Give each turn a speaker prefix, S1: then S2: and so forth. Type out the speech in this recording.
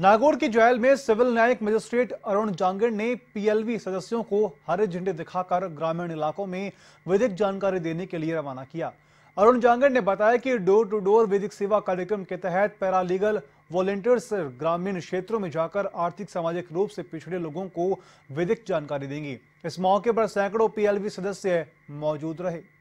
S1: नागौर की जेल में सिविल न्यायिक मजिस्ट्रेट अरुण जांगर ने पीएलवी सदस्यों को हरे झंडे दिखाकर ग्रामीण इलाकों में विधिक जानकारी देने के लिए रवाना किया अरुण जांगर ने बताया कि डोर टू डोर विधिक सेवा कार्यक्रम के तहत पैरालीगल वॉलेंटियर्स ग्रामीण क्षेत्रों में जाकर आर्थिक सामाजिक रूप से पिछड़े लोगों को विधिक जानकारी देंगी इस मौके पर सैकड़ों पीएलवी सदस्य मौजूद रहे